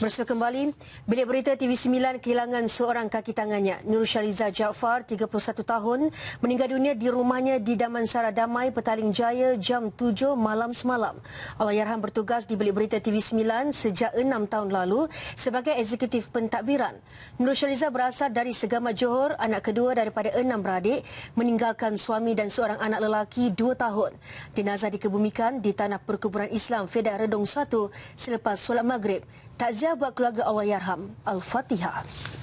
Bersama kembali, bilik berita TV9 kehilangan seorang kaki tangannya. Nur Syaliza Jaafar, 31 tahun, meninggal dunia di rumahnya di Damansara Damai, Petaling Jaya, jam 7 malam semalam. Allahyarham bertugas di bilik berita TV9 sejak 6 tahun lalu sebagai eksekutif pentadbiran. Nur Syaliza berasal dari Segama Johor, anak kedua daripada enam beradik, meninggalkan suami dan seorang anak lelaki 2 tahun. Jenazah dikebumikan di Tanah Perkuburan Islam Fedak Redong 1 selepas solat maghrib. Takziah buat keluarga Allah Yarham. Al-Fatihah.